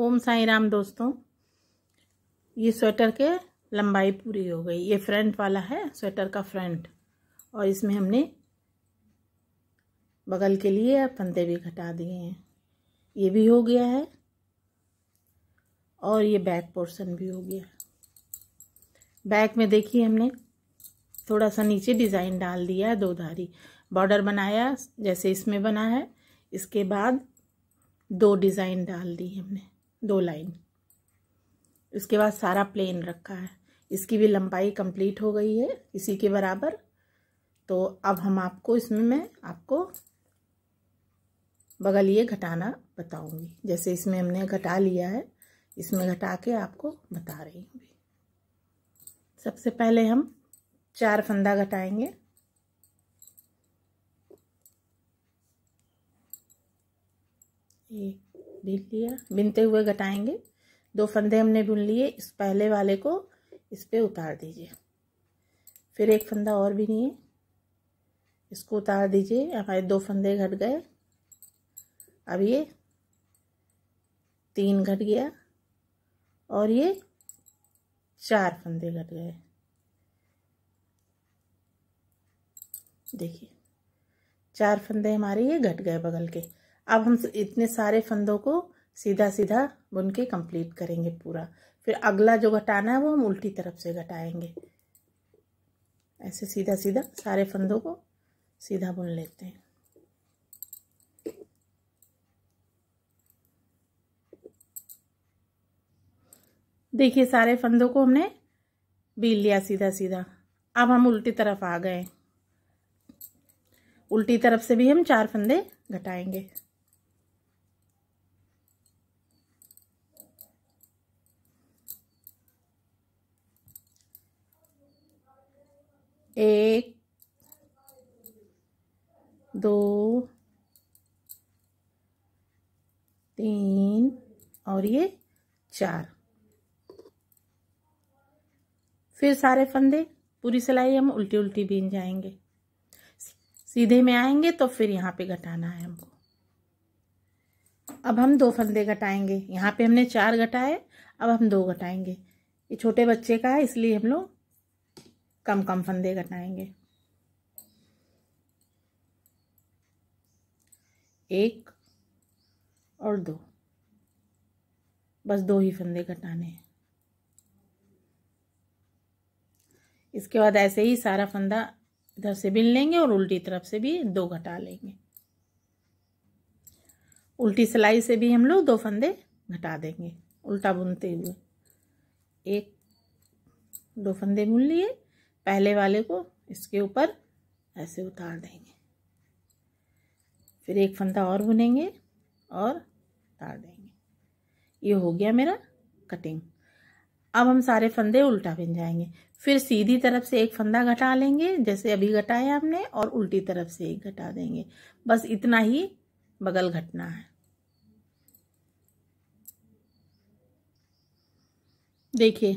ओम साई राम दोस्तों ये स्वेटर के लंबाई पूरी हो गई ये फ्रंट वाला है स्वेटर का फ्रंट और इसमें हमने बगल के लिए फंदे भी घटा दिए हैं ये भी हो गया है और ये बैक पोर्शन भी हो गया बैक में देखिए हमने थोड़ा सा नीचे डिज़ाइन डाल दिया है दो धारी बॉर्डर बनाया जैसे इसमें बना है इसके बाद दो डिज़ाइन डाल दी हमने दो लाइन इसके बाद सारा प्लेन रखा है इसकी भी लंबाई कंप्लीट हो गई है इसी के बराबर तो अब हम आपको इसमें मैं आपको बगल ये घटाना बताऊंगी जैसे इसमें हमने घटा लिया है इसमें घटा के आपको बता रही हूँ सबसे पहले हम चार फंदा घटाएंगे एक बीन लिया बिनते हुए घटाएंगे दो फंदे हमने बुन लिए इस पहले वाले को इस पर उतार दीजिए फिर एक फंदा और भी नहीं है इसको उतार दीजिए हमारे दो फंदे घट गए अब ये तीन घट गया और ये चार फंदे घट गए देखिए चार फंदे हमारे ये घट गए बगल के अब हम इतने सारे फंदों को सीधा सीधा बुन के कंप्लीट करेंगे पूरा फिर अगला जो घटाना है वो हम उल्टी तरफ से घटाएंगे ऐसे सीधा सीधा सारे फंदों को सीधा बुन लेते हैं देखिए सारे फंदों को हमने बीन लिया सीधा सीधा अब हम उल्टी तरफ आ गए उल्टी तरफ से भी हम चार फंदे घटाएंगे एक दो तीन और ये चार फिर सारे फंदे पूरी सिलाई हम उल्टी उल्टी बीन जाएंगे सीधे में आएंगे तो फिर यहाँ पे घटाना है हमको अब हम दो फंदे घटाएंगे यहाँ पे हमने चार घटाए अब हम दो घटाएंगे ये छोटे बच्चे का है इसलिए हम लोग कम कम फंदे घटाएंगे एक और दो बस दो ही फंदे घटाने हैं इसके बाद ऐसे ही सारा फंदा इधर से बिन लेंगे और उल्टी तरफ से भी दो घटा लेंगे उल्टी सिलाई से भी हम लोग दो फंदे घटा देंगे उल्टा बुनते हुए एक दो फंदे बुन लिए पहले वाले को इसके ऊपर ऐसे उतार देंगे फिर एक फंदा और बुनेंगे और उतार देंगे ये हो गया मेरा कटिंग अब हम सारे फंदे उल्टा बिन जाएंगे फिर सीधी तरफ से एक फंदा घटा लेंगे जैसे अभी घटाया हमने और उल्टी तरफ से एक घटा देंगे बस इतना ही बगल घटना है देखिए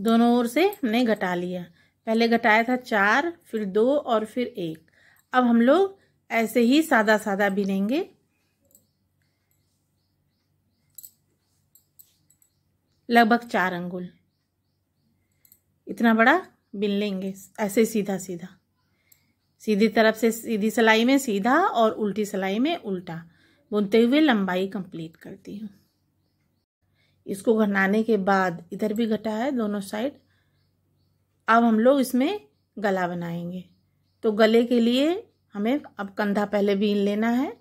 दोनों ओर से हमने घटा लिया पहले घटाया था चार फिर दो और फिर एक अब हम लोग ऐसे ही सादा सादा बिनेंगे लगभग चार अंगुल इतना बड़ा बिन लेंगे ऐसे सीधा सीधा सीधी तरफ से सीधी सिलाई में सीधा और उल्टी सिलाई में उल्टा बुनते हुए लंबाई कंप्लीट करती हूँ इसको घटाने के बाद इधर भी घटा है दोनों साइड अब हम लोग इसमें गला बनाएंगे तो गले के लिए हमें अब कंधा पहले बीन लेना है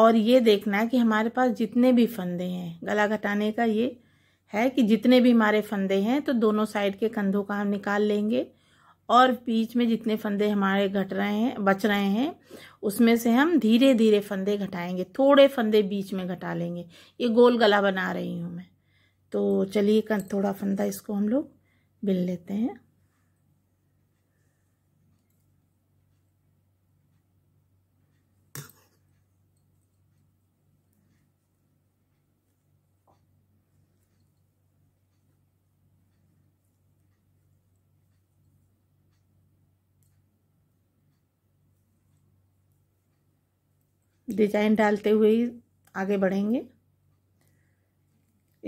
और ये देखना है कि हमारे पास जितने भी फंदे हैं गला घटाने का ये है कि जितने भी हमारे फंदे हैं तो दोनों साइड के कंधों का हम निकाल लेंगे और बीच में जितने फंदे हमारे घट रहे हैं बच रहे हैं उसमें से हम धीरे धीरे फंदे घटाएंगे थोड़े फंदे बीच में घटा लेंगे ये गोल गला बना रही हूँ मैं तो चलिए थोड़ा फंदा इसको हम लोग बिल लेते हैं डिजाइन डालते हुए ही आगे बढ़ेंगे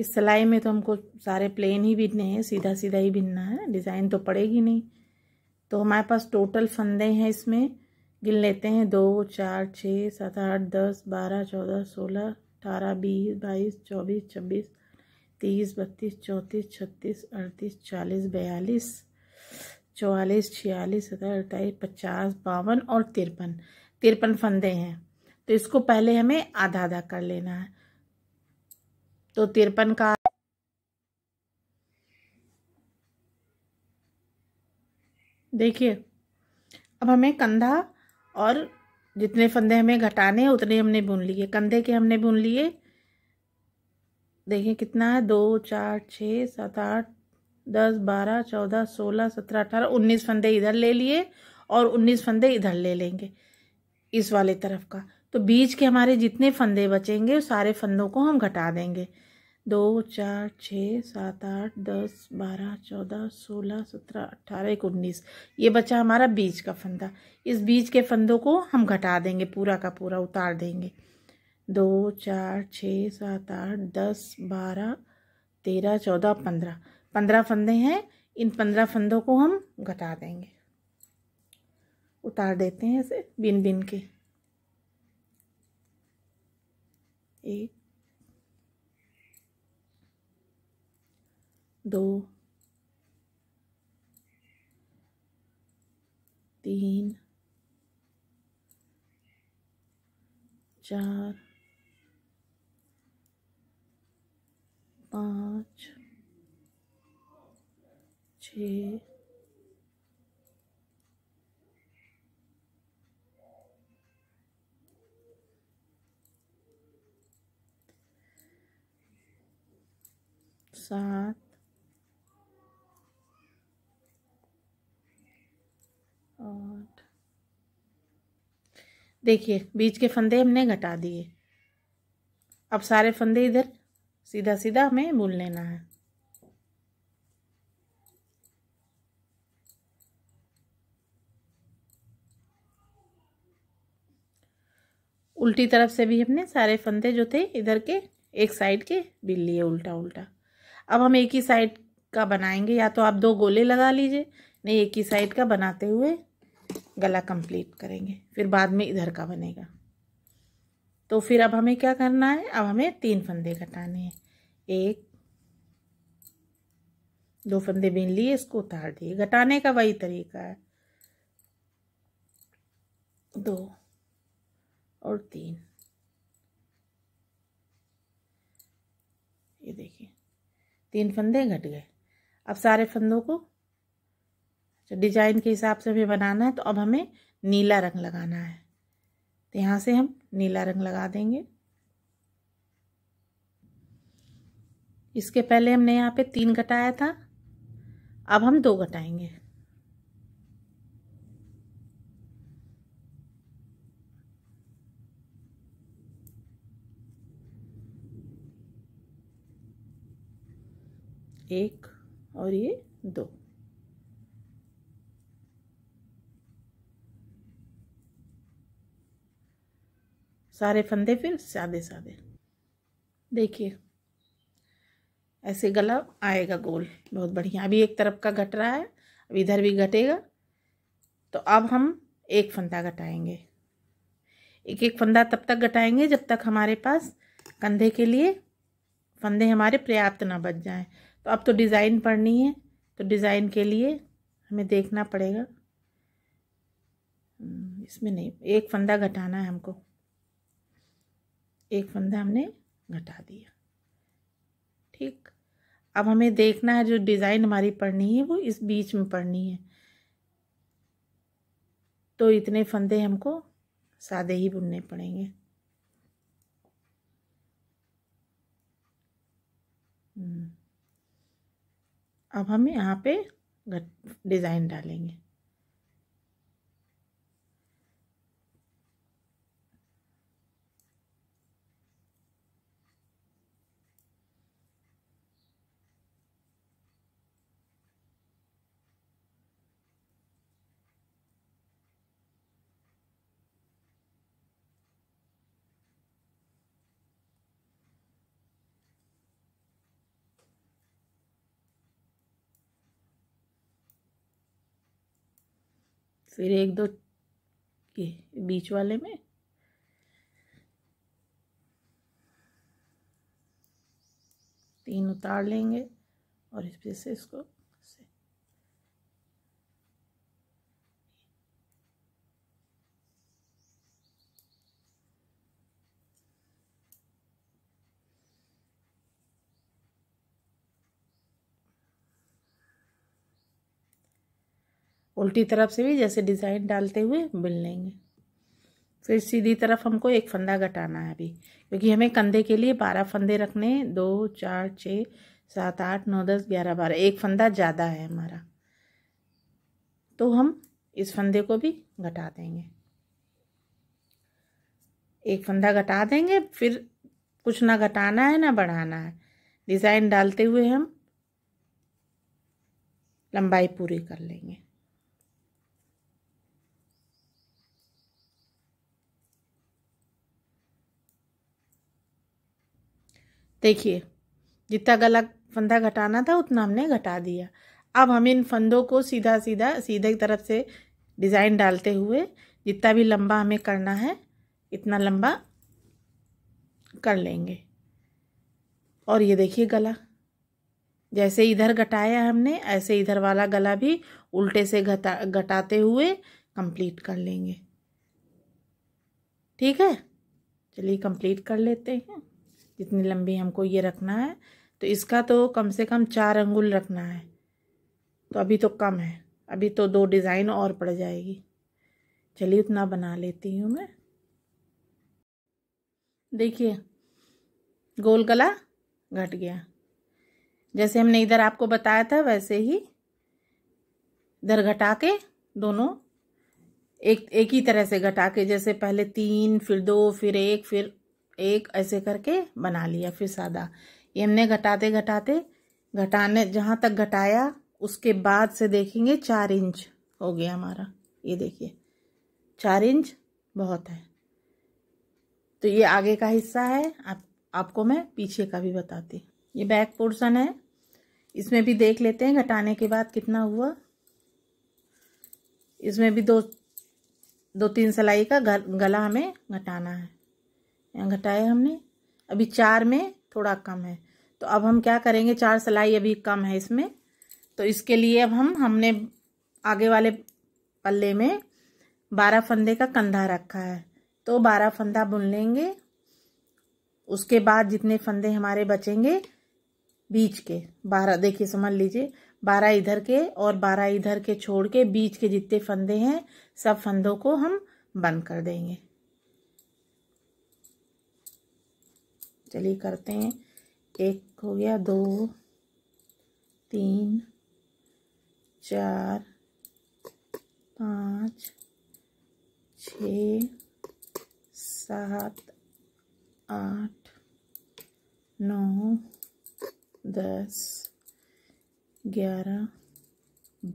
इस सिलाई में तो हमको सारे प्लेन ही बिनने हैं सीधा सीधा ही बिनना है डिज़ाइन तो पड़ेगी नहीं तो हमारे पास टोटल फंदे हैं इसमें गिन लेते हैं दो चार छः सात आठ दस बारह चौदह सोलह अठारह बीस बाईस चौबीस छब्बीस तीस बत्तीस चौंतीस छत्तीस अड़तीस चालीस बयालीस चौवालीस छियालीस सत्तर अड़तालीस पचास बावन और तिरपन तिरपन फंदे हैं तो इसको पहले हमें आधा आधा कर लेना है तो तिरपन का देखिए अब हमें कंधा और जितने फंदे हमें घटाने हैं उतने हमने बुन लिए कंधे के हमने बुन लिए देखिए कितना है दो चार छः सात आठ दस बारह चौदह सोलह सत्रह अठारह उन्नीस फंदे इधर ले लिए और उन्नीस फंदे इधर ले लेंगे इस वाले तरफ का तो बीज के हमारे जितने फंदे बचेंगे सारे फंदों को हम घटा देंगे दो चार छः सात आठ दस बारह चौदह सोलह सत्रह अट्ठारह एक उन्नीस ये बचा हमारा बीज का फंदा इस बीज के फंदों को हम घटा देंगे पूरा का पूरा उतार देंगे दो चार छः सात आठ दस बारह तेरह चौदह पंद्रह पंद्रह फंदे हैं इन पंद्रह फंदों को हम घटा देंगे उतार देते हैं इसे बिन बिन के एक दो तीन चार पाँच छ सात आठ देखिए बीच के फंदे हमने घटा दिए अब सारे फंदे इधर सीधा सीधा हमें बुन लेना है उल्टी तरफ से भी हमने सारे फंदे जो थे इधर के एक साइड के बिल लिए उल्टा उल्टा अब हम एक ही साइड का बनाएंगे या तो आप दो गोले लगा लीजिए नहीं एक ही साइड का बनाते हुए गला कंप्लीट करेंगे फिर बाद में इधर का बनेगा तो फिर अब हमें क्या करना है अब हमें तीन फंदे घटाने हैं एक दो फंदे बीन लिए इसको उतार दिए घटाने का वही तरीका है दो और तीन ये देखिए तीन फंदे घट गए अब सारे फंदों को डिजाइन के हिसाब से भी बनाना है तो अब हमें नीला रंग लगाना है तो यहाँ से हम नीला रंग लगा देंगे इसके पहले हमने यहाँ पे तीन घटाया था अब हम दो घटाएंगे एक और ये दो सारे फंदे फिर सादे सादे देखिए ऐसे गला आएगा गोल बहुत बढ़िया अभी एक तरफ का घट रहा है अब इधर भी घटेगा तो अब हम एक फंदा घटाएंगे एक एक फंदा तब तक घटाएंगे जब तक हमारे पास कंधे के लिए फंदे हमारे पर्याप्त ना बच जाएं तो अब तो डिज़ाइन पढ़नी है तो डिज़ाइन के लिए हमें देखना पड़ेगा हम्म, इसमें नहीं एक फंदा घटाना है हमको एक फंदा हमने घटा दिया ठीक अब हमें देखना है जो डिज़ाइन हमारी पढ़नी है वो इस बीच में पढ़नी है तो इतने फंदे हमको सादे ही बुनने पड़ेंगे अब हम यहाँ पे डिज़ाइन डालेंगे फिर एक दो के बीच वाले में तीन उतार लेंगे और इस से इसको उल्टी तरफ से भी जैसे डिज़ाइन डालते हुए बिल लेंगे फिर सीधी तरफ हमको एक फंदा घटाना है अभी क्योंकि हमें कंधे के लिए बारह फंदे रखने दो चार छः सात आठ नौ दस ग्यारह बारह एक फंदा ज़्यादा है हमारा तो हम इस फंदे को भी घटा देंगे एक फंदा घटा देंगे फिर कुछ ना घटाना है ना बढ़ाना है डिज़ाइन डालते हुए हम लंबाई पूरी कर लेंगे देखिए जितना गला फंदा घटाना था उतना हमने घटा दिया अब हम इन फंदों को सीधा सीधा सीधे तरफ से डिज़ाइन डालते हुए जितना भी लंबा हमें करना है इतना लंबा कर लेंगे और ये देखिए गला जैसे इधर घटाया हमने ऐसे इधर वाला गला भी उल्टे से घटा घटाते हुए कंप्लीट कर लेंगे ठीक है चलिए कंप्लीट कर लेते हैं जितनी लंबी हमको ये रखना है तो इसका तो कम से कम चार अंगुल रखना है तो अभी तो कम है अभी तो दो डिज़ाइन और पड़ जाएगी चलिए उतना बना लेती हूँ मैं देखिए गोल गला घट गया जैसे हमने इधर आपको बताया था वैसे ही इधर घटा के दोनों एक एक ही तरह से घटा के जैसे पहले तीन फिर दो फिर एक फिर एक ऐसे करके बना लिया फिर सादा ये हमने घटाते घटाते घटाने जहाँ तक घटाया उसके बाद से देखेंगे चार इंच हो गया हमारा ये देखिए चार इंच बहुत है तो ये आगे का हिस्सा है आप आपको मैं पीछे का भी बताती ये बैक पोर्शन है इसमें भी देख लेते हैं घटाने के बाद कितना हुआ इसमें भी दो दो तीन सलाई का गला हमें घटाना है यहाँ घटाया हमने अभी चार में थोड़ा कम है तो अब हम क्या करेंगे चार सिलाई अभी कम है इसमें तो इसके लिए अब हम हमने आगे वाले पल्ले में बारह फंदे का कंधा रखा है तो बारह फंदा बुन लेंगे उसके बाद जितने फंदे हमारे बचेंगे बीच के बारह देखिए समझ लीजिए बारह इधर के और बारह इधर के छोड़ के बीच के जितने फंदे हैं सब फंदों को हम बंद कर देंगे चलिए करते हैं एक हो गया दो तीन चार पाँच छ सात आठ नौ दस ग्यारह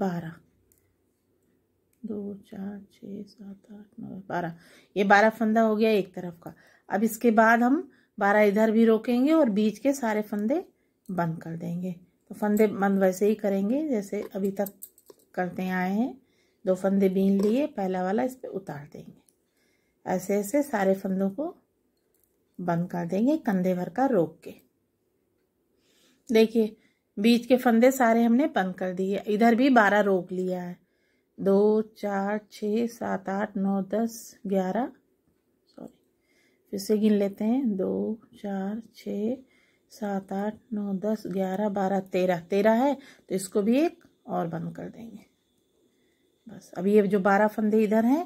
बारह दो चार छ सात आठ नौ बारह ये बारह फंदा हो गया एक तरफ का अब इसके बाद हम बारह इधर भी रोकेंगे और बीच के सारे फंदे बंद कर देंगे तो फंदे बंद वैसे ही करेंगे जैसे अभी तक करते आए हैं दो फंदे बीन लिए पहला वाला इस पर उतार देंगे ऐसे ऐसे सारे फंदों को बंद कर देंगे कंधे भर का रोक के देखिए बीच के फंदे सारे हमने बंद कर दिए इधर भी बारह रोक लिया है दो चार छ सात आठ नौ दस ग्यारह फिर से गिन लेते हैं दो चार छ सात आठ नौ दस ग्यारह बारह तेरह तेरह है तो इसको भी एक और बंद कर देंगे बस अब ये जो बारह फंदे इधर हैं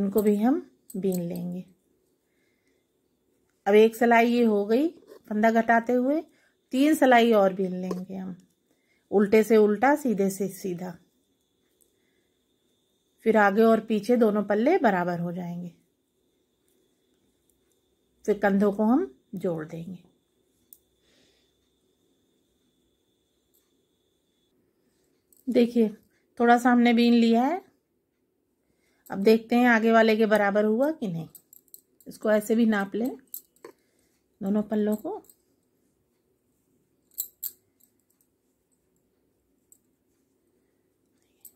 इनको भी हम बीन लेंगे अब एक सिलाई ये हो गई फंदा घटाते हुए तीन सिलाई और बीन लेंगे हम उल्टे से उल्टा सीधे से सीधा फिर आगे और पीछे दोनों पल्ले बराबर हो जाएंगे फिर कंधों को हम जोड़ देंगे देखिए थोड़ा सा हमने बीन लिया है अब देखते हैं आगे वाले के बराबर हुआ कि नहीं इसको ऐसे भी नाप लें दोनों पल्लों को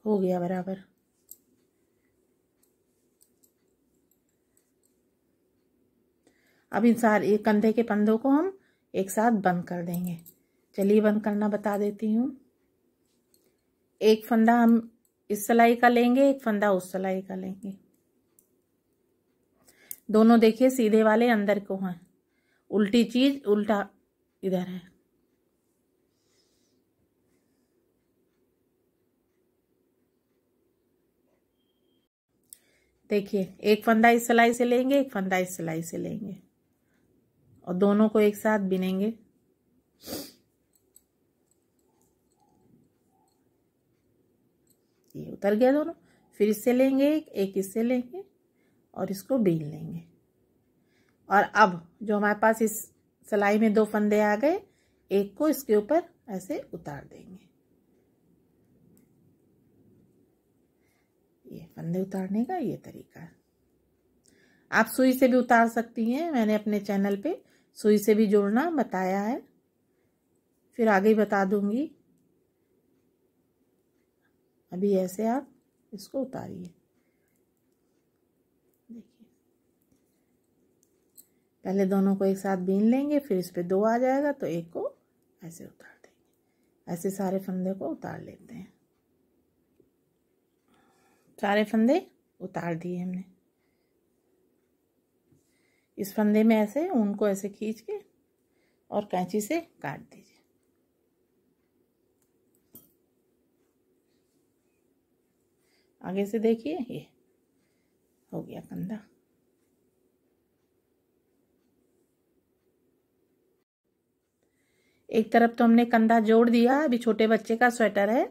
हो गया बराबर अब इन सारे कंधे के पंधों को हम एक साथ बंद कर देंगे चलिए बंद करना बता देती हूँ एक फंदा हम इस सिलाई का लेंगे एक फंदा उस सिलाई का लेंगे दोनों देखिए सीधे वाले अंदर को हैं उल्टी चीज उल्टा इधर है देखिए एक फंदा इस सिलाई से लेंगे एक फंदा इस सिलाई से लेंगे और दोनों को एक साथ बिनेंगे ये उतर गया दोनों फिर इससे लेंगे एक एक इससे लेंगे और इसको बीन लेंगे और अब जो हमारे पास इस सिलाई में दो फंदे आ गए एक को इसके ऊपर ऐसे उतार देंगे ये फंदे उतारने का ये तरीका है आप सुई से भी उतार सकती हैं मैंने अपने चैनल पे सुई से भी जोड़ना बताया है फिर आगे ही बता दूंगी अभी ऐसे आप इसको उतारिए देखिए पहले दोनों को एक साथ बीन लेंगे फिर इस पर दो आ जाएगा तो एक को ऐसे उतार देंगे ऐसे सारे फंदे को उतार लेते हैं सारे फंदे उतार दिए हमने इस फंदे में ऐसे ऊन को ऐसे खींच के और कैंची से काट दीजिए आगे से देखिए ये हो गया कंधा एक तरफ तो हमने कंधा जोड़ दिया अभी छोटे बच्चे का स्वेटर है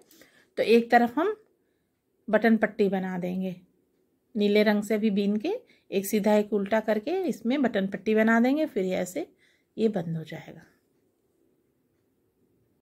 तो एक तरफ हम बटन पट्टी बना देंगे नीले रंग से भी बीन के एक सीधा एक उल्टा करके इसमें बटन पट्टी बना देंगे फिर ऐसे ये बंद हो जाएगा